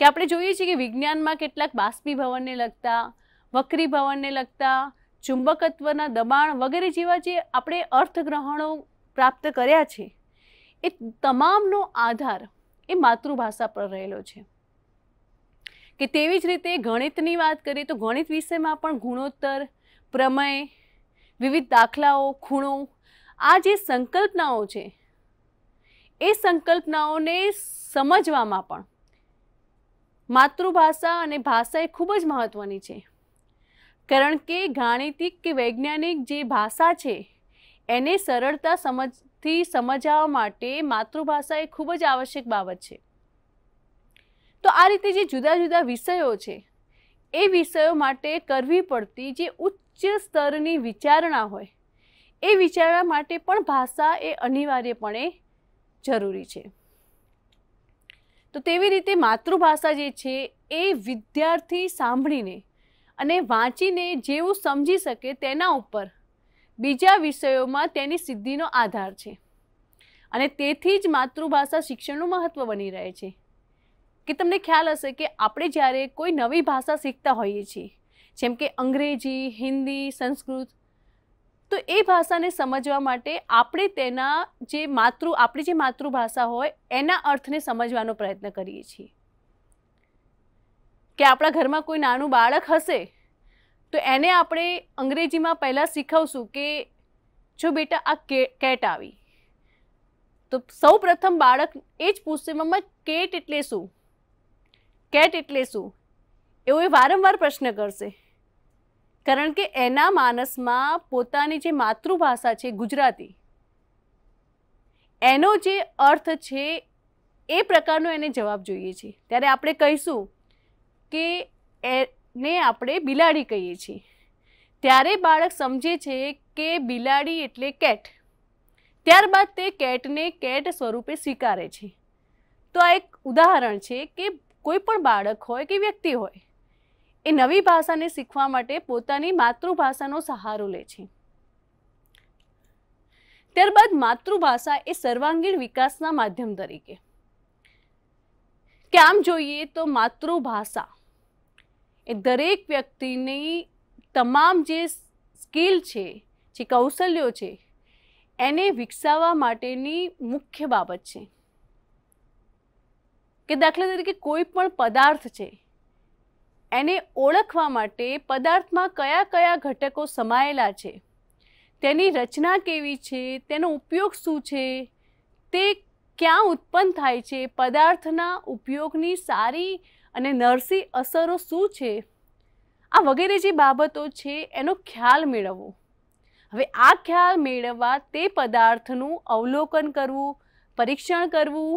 કે આપણે જોઈએ છીએ કે વિજ્ઞાનમાં કેટલાક બાષ્પીભવનને લગતા વક્રીભવનને લગતા ચુંબકત્વના દબાણ વગેરે જેવા જે આપણે અર્થગ્રહણો પ્રાપ્ત કર્યા છે એ તમામનો આધાર એ માતૃભાષા પર રહેલો છે કે તેવી જ રીતે ગણિતની વાત કરીએ તો ગણિત વિષયમાં પણ ગુણોત્તર પ્રમેય વિવિધ દાખલાઓ ખૂણો આ જે સંકલ્પનાઓ છે એ સંકલ્પનાઓને સમજવામાં પણ માતૃભાષા અને ભાષા એ ખૂબ જ મહત્ત્વની છે કારણ કે ગાણિતિક કે વૈજ્ઞાનિક જે ભાષા છે એને સરળતા સમજથી સમજાવવા માટે માતૃભાષા એ ખૂબ જ આવશ્યક બાબત છે તો આ રીતે જે જુદા જુદા વિષયો છે એ વિષયો માટે કરવી પડતી જે ઉચ્ચ સ્તરની વિચારણા હોય એ વિચારણા માટે પણ ભાષા એ અનિવાર્યપણે જરૂરી છે તો તેવી રીતે માતૃભાષા જે છે એ વિદ્યાર્થી સાંભળીને અને વાંચીને જેવું સમજી શકે તેના ઉપર બીજા વિષયોમાં તેની સિદ્ધિનો આધાર છે અને તેથી જ માતૃભાષા શિક્ષણનું મહત્ત્વ બની રહે છે કે તમને ખ્યાલ હશે કે આપણે જ્યારે કોઈ નવી ભાષા શીખતા હોઈએ છીએ જેમ કે અંગ્રેજી હિન્દી સંસ્કૃત તો એ ભાષાને સમજવા માટે આપણે તેના જે માતૃ આપણી જે માતૃભાષા હોય એના અર્થને સમજવાનો પ્રયત્ન કરીએ છીએ કે આપણા ઘરમાં કોઈ નાનું બાળક હશે તો એને આપણે અંગ્રેજીમાં પહેલાં શીખવશું કે જો બેટા આ કેટ આવી તો સૌ પ્રથમ બાળક એ જ પૂછશે મમ્મા કેટ એટલે શું કેટ એટલે શું એવો એ વારંવાર પ્રશ્ન કરશે કારણ કે એના માનસમાં પોતાની જે માતૃભાષા છે ગુજરાતી એનો જે અર્થ છે એ પ્રકારનો એને જવાબ જોઈએ છે ત્યારે આપણે કહીશું કે એને આપણે બિલાડી કહીએ છીએ ત્યારે બાળક સમજે છે કે બિલાડી એટલે કેટ ત્યારબાદ તે કેટને કેટ સ્વરૂપે સ્વીકારે છે તો આ એક ઉદાહરણ છે કે કોઈ પણ બાળક હોય કે વ્યક્તિ હોય એ નવી ભાષાને શીખવા માટે પોતાની માતૃભાષાનો સહારો લે છે ત્યારબાદ માતૃભાષા એ સર્વાંગીણ વિકાસના માધ્યમ તરીકે કે આમ જોઈએ તો માતૃભાષા એ દરેક વ્યક્તિની તમામ જે સ્કિલ છે જે કૌશલ્યો છે એને વિકસાવવા માટેની મુખ્ય બાબત છે કે દાખલા તરીકે કોઈ પણ પદાર્થ છે એને ઓળખવા માટે પદાર્થમાં કયા કયા ઘટકો સમાયેલા છે તેની રચના કેવી છે તેનો ઉપયોગ શું છે તે ક્યાં ઉત્પન્ન થાય છે પદાર્થના ઉપયોગની સારી અને નરસી અસરો શું છે આ વગેરે જે બાબતો છે એનો ખ્યાલ મેળવવો હવે આ ખ્યાલ મેળવવા તે પદાર્થનું અવલોકન કરવું પરીક્ષણ કરવું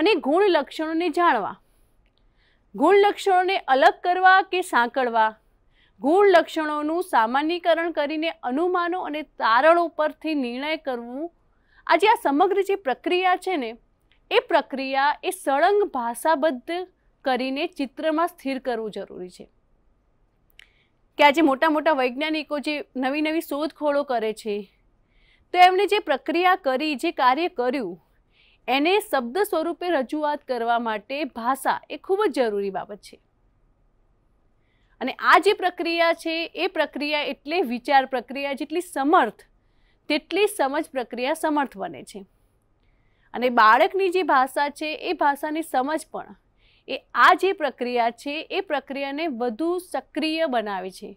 અને ગુણ લક્ષણોને જાણવા ગુણ લક્ષણોને અલગ કરવા કે સાંકળવા ગુણ લક્ષણોનું સામાન્યકરણ કરીને અનુમાનો અને તારણો પરથી નિર્ણય કરવું આજે આ સમગ્ર જે પ્રક્રિયા છે ને એ પ્રક્રિયા એ સળંગ ભાષાબદ્ધ કરીને ચિત્રમાં સ્થિર કરવું જરૂરી છે કે આજે મોટા મોટા વૈજ્ઞાનિકો જે નવી નવી શોધખોળો કરે છે તો એમણે જે પ્રક્રિયા કરી જે કાર્ય કર્યું એને શબ્દ સ્વરૂપે રજૂઆત કરવા માટે ભાષા એ ખૂબ જ જરૂરી બાબત છે અને આ જે પ્રક્રિયા છે એ પ્રક્રિયા એટલે વિચાર પ્રક્રિયા જેટલી સમર્થ તેટલી સમજ પ્રક્રિયા સમર્થ બને છે અને બાળકની જે ભાષા છે એ ભાષાની સમજ પણ એ આ જે પ્રક્રિયા છે એ પ્રક્રિયાને વધુ સક્રિય બનાવે છે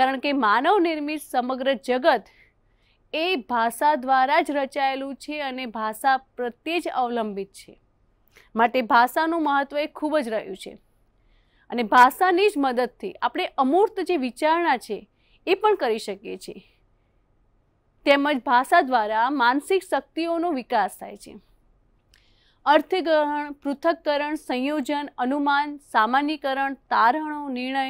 કારણ કે માનવ નિર્મિત સમગ્ર જગત એ ભાષા દ્વારા જ રચાયેલું છે અને ભાષા પ્રત્યે જ અવલંબિત છે માટે ભાષાનું મહત્ત્વ એ ખૂબ જ રહ્યું છે અને ભાષાની જ મદદથી આપણે અમૂર્ત જે વિચારણા છે એ પણ કરી શકીએ છીએ તેમજ ભાષા દ્વારા માનસિક શક્તિઓનો વિકાસ થાય છે અર્થગ્રહણ પૃથક્કરણ સંયોજન અનુમાન સામાન્યકરણ તારણો નિર્ણય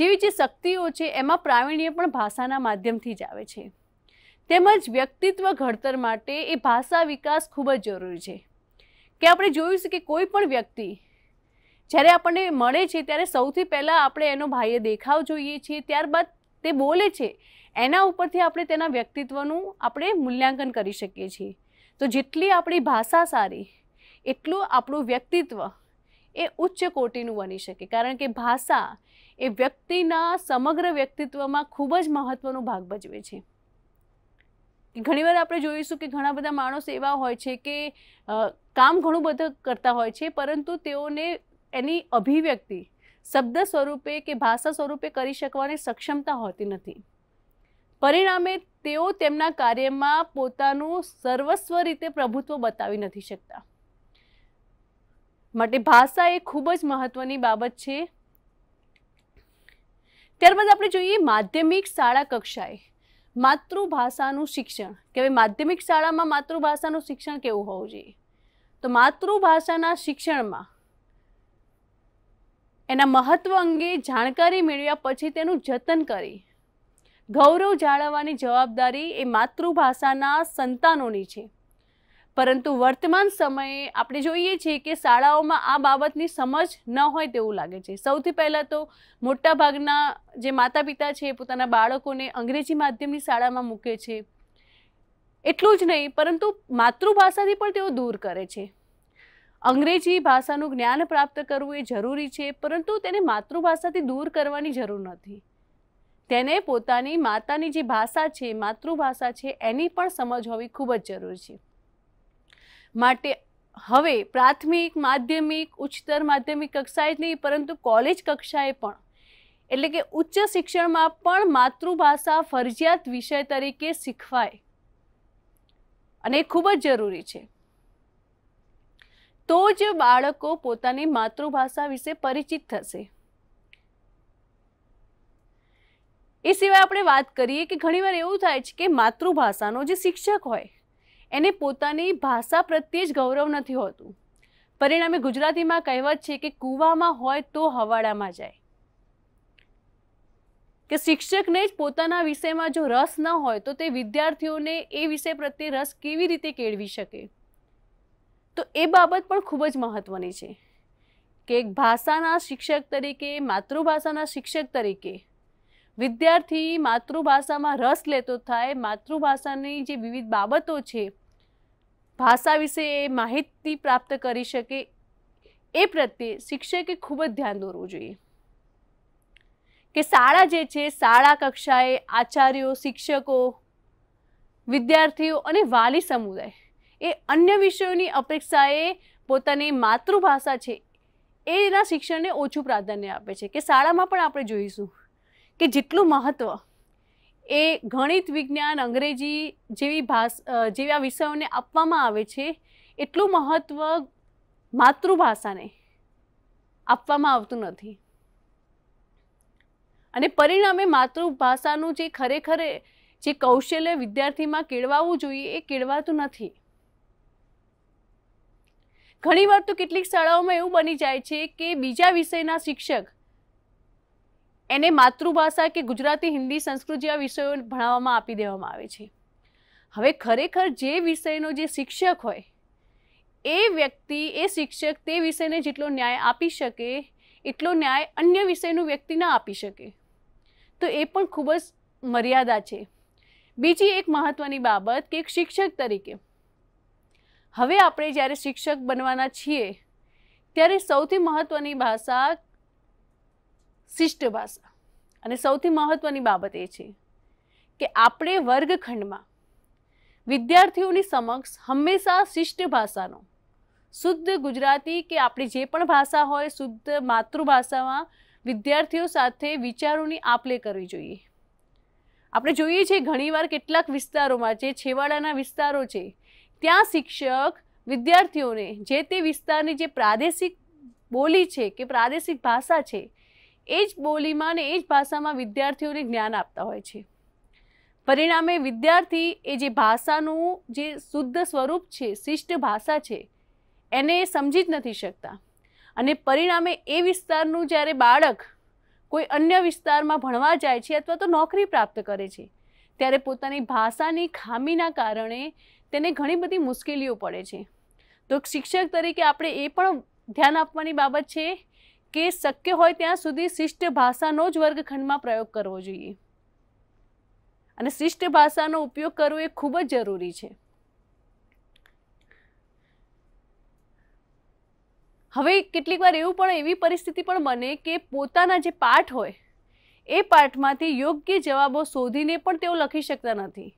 જેવી જે શક્તિઓ છે એમાં પ્રાવીણ્ય પણ ભાષાના માધ્યમથી જ આવે છે તેમજ વ્યક્તિત્વ ઘડતર માટે એ ભાષા વિકાસ ખૂબ જ જરૂરી છે કે આપણે જોયું છે કે કોઈ પણ વ્યક્તિ જ્યારે આપણને મળે છે ત્યારે સૌથી પહેલાં આપણે એનો બાહ્ય દેખાવ જોઈએ છીએ ત્યારબાદ તે બોલે છે એના ઉપરથી આપણે તેના વ્યક્તિત્વનું આપણે મૂલ્યાંકન કરી શકીએ છીએ તો જેટલી આપણી ભાષા સારી એટલું આપણું વ્યક્તિત્વ એ ઉચ્ચ કોટીનું બની શકે કારણ કે ભાષા એ વ્યક્તિના સમગ્ર વ્યક્તિત્વમાં ખૂબ જ મહત્ત્વનો ભાગ ભજવે છે ઘણીવાર આપણે જોઈશું કે ઘણા બધા માણસ એવા હોય છે કે કામ ઘણું બધું કરતા હોય છે પરંતુ તેઓને એની અભિવ્યક્તિ શબ્દ સ્વરૂપે કે ભાષા સ્વરૂપે કરી શકવાની સક્ષમતા હોતી નથી પરિણામે તેઓ તેમના કાર્યમાં પોતાનું સર્વસ્વ રીતે પ્રભુત્વ બતાવી નથી શકતા માટે ભાષા એ ખૂબ જ મહત્વની બાબત છે ત્યારબાદ આપણે જોઈએ માધ્યમિક શાળા કક્ષાએ માતૃભાષાનું શિક્ષણ કે હવે માધ્યમિક શાળામાં માતૃભાષાનું શિક્ષણ કેવું હોવું જોઈએ તો માતૃભાષાના શિક્ષણમાં એના મહત્વ અંગે જાણકારી મેળવ્યા પછી તેનું જતન કરી ગૌરવ જાળવવાની જવાબદારી એ માતૃભાષાના સંતાનોની છે પરંતુ વર્તમાન સમયે આપણે જોઈએ છીએ કે શાળાઓમાં આ બાબતની સમજ ન હોય તેવું લાગે છે સૌથી પહેલાં તો મોટાભાગના જે માતા પિતા છે પોતાના બાળકોને અંગ્રેજી માધ્યમની શાળામાં મૂકે છે એટલું જ નહીં પરંતુ માતૃભાષાથી પણ તેઓ દૂર કરે છે અંગ્રેજી ભાષાનું જ્ઞાન પ્રાપ્ત કરવું એ જરૂરી છે પરંતુ તેને માતૃભાષાથી દૂર કરવાની જરૂર નથી તેને પોતાની માતાની જે ભાષા છે માતૃભાષા છે એની પણ સમજ હોવી ખૂબ જ જરૂરી છે માટે હવે પ્રાથમિક માધ્યમિક ઉચ્ચતર માધ્યમિક કક્ષાએ જ નહીં પરંતુ કોલેજ કક્ષાએ પણ એટલે કે ઉચ્ચ શિક્ષણમાં પણ માતૃભાષા ફરજિયાત વિષય તરીકે શીખવાય અને ખૂબ જ જરૂરી છે તો જ બાળકો પોતાની માતૃભાષા વિશે પરિચિત થશે એ સિવાય આપણે વાત કરીએ કે ઘણીવાર એવું થાય છે કે માતૃભાષાનો જે શિક્ષક હોય એને પોતાની ભાષા પ્રત્યે જ ગૌરવ નથી હોતું પરિણામે ગુજરાતીમાં કહેવત છે કે કૂવામાં હોય તો હવાડામાં જાય કે શિક્ષકને જ પોતાના વિષયમાં જો રસ ન હોય તો તે વિદ્યાર્થીઓને એ વિષય પ્રત્યે રસ કેવી રીતે કેળવી શકે તો એ બાબત પણ ખૂબ જ મહત્ત્વની છે કે ભાષાના શિક્ષક તરીકે માતૃભાષાના શિક્ષક તરીકે વિદ્યાર્થી માતૃભાષામાં રસ લેતો થાય માતૃભાષાની જે વિવિધ બાબતો છે ભાષા વિશે એ માહિતી પ્રાપ્ત કરી શકે એ પ્રત્યે શિક્ષકે ખૂબ જ ધ્યાન દોરવું જોઈએ કે શાળા જે છે શાળા કક્ષાએ આચાર્યો શિક્ષકો વિદ્યાર્થીઓ અને વાલી સમુદાય એ અન્ય વિષયોની અપેક્ષાએ પોતાની માતૃભાષા છે એના શિક્ષણને ઓછું પ્રાધાન્ય આપે છે કે શાળામાં પણ આપણે જોઈશું કે જેટલું મહત્ત્વ એ ગણિત વિજ્ઞાન અંગ્રેજી જેવી ભાષ જેવા વિષયોને આપવામાં આવે છે એટલું મહત્ત્વ માતૃભાષાને આપવામાં આવતું નથી અને પરિણામે માતૃભાષાનું જે ખરેખર જે કૌશલ્ય વિદ્યાર્થીમાં કેળવાવું જોઈએ એ કેળવાતું નથી ઘણીવાર તો કેટલીક શાળાઓમાં એવું બની જાય છે કે બીજા વિષયના શિક્ષક એને માતૃભાષા કે ગુજરાતી હિન્દી સંસ્કૃત જેવા વિષયો ભણાવવામાં આપી દેવામાં આવે છે હવે ખરેખર જે વિષયનો જે શિક્ષક હોય એ વ્યક્તિ એ શિક્ષક તે વિષયને જેટલો ન્યાય આપી શકે એટલો ન્યાય અન્ય વિષયનું વ્યક્તિ ના આપી શકે તો એ પણ ખૂબ જ મર્યાદા છે બીજી એક મહત્ત્વની બાબત કે એક શિક્ષક તરીકે હવે આપણે જ્યારે શિક્ષક બનવાના છીએ ત્યારે સૌથી મહત્ત્વની ભાષા શિષ્ટ ભાષા અને સૌથી મહત્ત્વની બાબત એ છે કે આપણે વર્ગખંડમાં વિદ્યાર્થીઓની સમક્ષ હંમેશા શિષ્ટ ભાષાનો શુદ્ધ ગુજરાતી કે આપણી જે પણ ભાષા હોય શુદ્ધ માતૃભાષામાં વિદ્યાર્થીઓ સાથે વિચારોની આપલે કરવી જોઈએ આપણે જોઈએ છીએ ઘણીવાર કેટલાક વિસ્તારોમાં જે છેવાડાના વિસ્તારો છે ત્યાં શિક્ષક વિદ્યાર્થીઓને જે તે વિસ્તારની જે પ્રાદેશિક બોલી છે કે પ્રાદેશિક ભાષા છે એ જ બોલીમાં ને એ જ ભાષામાં વિદ્યાર્થીઓને જ્ઞાન આપતા હોય છે પરિણામે વિદ્યાર્થી એ જે ભાષાનું જે શુદ્ધ સ્વરૂપ છે શિષ્ટ ભાષા છે એને સમજી જ નથી શકતા અને પરિણામે એ વિસ્તારનું જ્યારે બાળક કોઈ અન્ય વિસ્તારમાં ભણવા જાય છે અથવા તો નોકરી પ્રાપ્ત કરે છે ત્યારે પોતાની ભાષાની ખામીના કારણે તેને ઘણી બધી મુશ્કેલીઓ પડે છે તો શિક્ષક તરીકે આપણે એ પણ ધ્યાન આપવાની બાબત છે કે શક્ય હોય ત્યાં સુધી શિષ્ટ ભાષાનો જ વર્ગખંડમાં પ્રયોગ કરવો જોઈએ અને શિષ્ટ ભાષાનો ઉપયોગ કરવો એ ખૂબ જ જરૂરી છે હવે કેટલીક વાર એવું પણ એવી પરિસ્થિતિ પણ બને કે પોતાના જે પાઠ હોય એ પાઠમાંથી યોગ્ય જવાબો શોધીને પણ તેઓ લખી શકતા નથી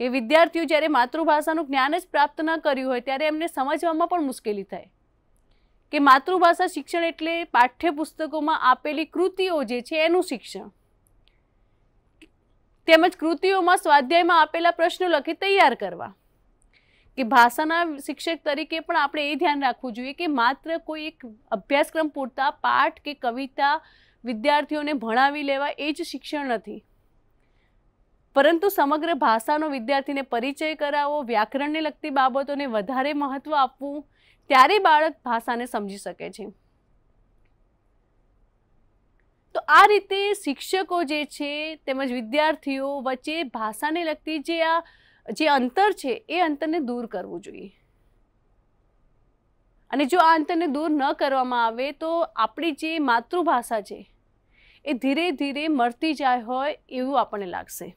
કે વિદ્યાર્થીઓ જ્યારે માતૃભાષાનું જ્ઞાન જ પ્રાપ્ત ન કર્યું હોય ત્યારે એમને સમજવામાં પણ મુશ્કેલી થાય કે માતૃભાષા શિક્ષણ એટલે પાઠ્યપુસ્તકોમાં આપેલી કૃતિઓ જે છે એનું શિક્ષણ તેમજ કૃતિઓમાં સ્વાધ્યાયમાં આપેલા પ્રશ્નો લખી તૈયાર કરવા કે ભાષાના શિક્ષક તરીકે પણ આપણે એ ધ્યાન રાખવું જોઈએ કે માત્ર કોઈ એક અભ્યાસક્રમ પૂરતા પાઠ કે કવિતા વિદ્યાર્થીઓને ભણાવી લેવા એ જ શિક્ષણ નથી પરંતુ સમગ્ર ભાષાનો વિદ્યાર્થીને પરિચય કરાવવો વ્યાકરણને લગતી બાબતોને વધારે મહત્ત્વ આપવું ત્યારે બાળક ભાષાને સમજી શકે છે તો આ રીતે શિક્ષકો જે છે તેમજ વિદ્યાર્થીઓ વચ્ચે ભાષાને લગતી જે આ જે અંતર છે એ અંતરને દૂર કરવું જોઈએ અને જો આ અંતરને દૂર ન કરવામાં આવે તો આપણી જે માતૃભાષા છે એ ધીરે ધીરે મરતી જાય હોય એવું આપણને લાગશે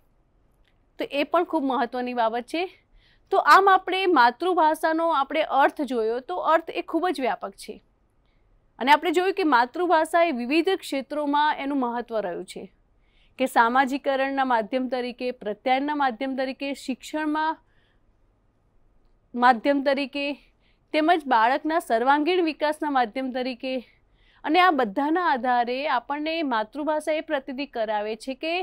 તો એ પણ ખૂબ મહત્ત્વની બાબત છે તો આમ આપણે માતૃભાષાનો આપણે અર્થ જોયો તો અર્થ એ ખૂબ જ વ્યાપક છે અને આપણે જોયું કે માતૃભાષા એ વિવિધ ક્ષેત્રોમાં એનું મહત્ત્વ રહ્યું છે કે સામાજિકરણના માધ્યમ તરીકે પ્રત્યાયનના માધ્યમ તરીકે શિક્ષણમાં માધ્યમ તરીકે તેમજ બાળકના સર્વાંગીણ વિકાસના માધ્યમ તરીકે અને આ બધાના આધારે આપણને માતૃભાષા એ પ્રતિદિ કરાવે છે કે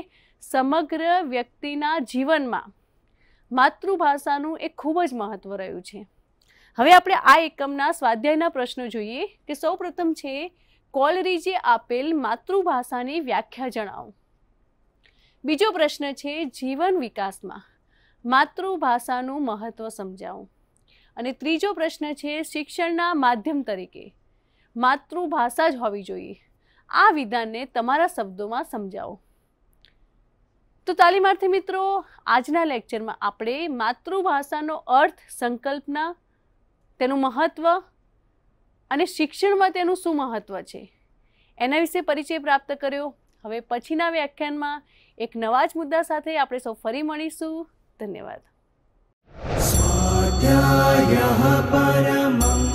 સમગ્ર વ્યક્તિના જીવનમાં માતૃભાષાનું એ ખૂબ જ મહત્ત્વ રહ્યું છે હવે આપણે આ એકમના સ્વાધ્યાયના પ્રશ્નો જોઈએ કે સૌપ્રથમ છે કોલરીજે આપેલ માતૃભાષાની વ્યાખ્યા જણાવો બીજો પ્રશ્ન છે જીવન વિકાસમાં માતૃભાષાનું મહત્ત્વ સમજાવો અને ત્રીજો પ્રશ્ન છે શિક્ષણના માધ્યમ તરીકે માતૃભાષા જ હોવી જોઈએ આ વિધાનને તમારા શબ્દોમાં સમજાવો તો તાલીમાર્થી મિત્રો આજના લેક્ચરમાં આપણે માતૃભાષાનો અર્થ સંકલ્પના તેનું મહત્ત્વ અને શિક્ષણમાં તેનું શું મહત્ત્વ છે એના વિશે પરિચય પ્રાપ્ત કર્યો હવે પછીના વ્યાખ્યાનમાં એક નવા જ મુદ્દા સાથે આપણે સૌ ફરી મળીશું ધન્યવાદ પરમમ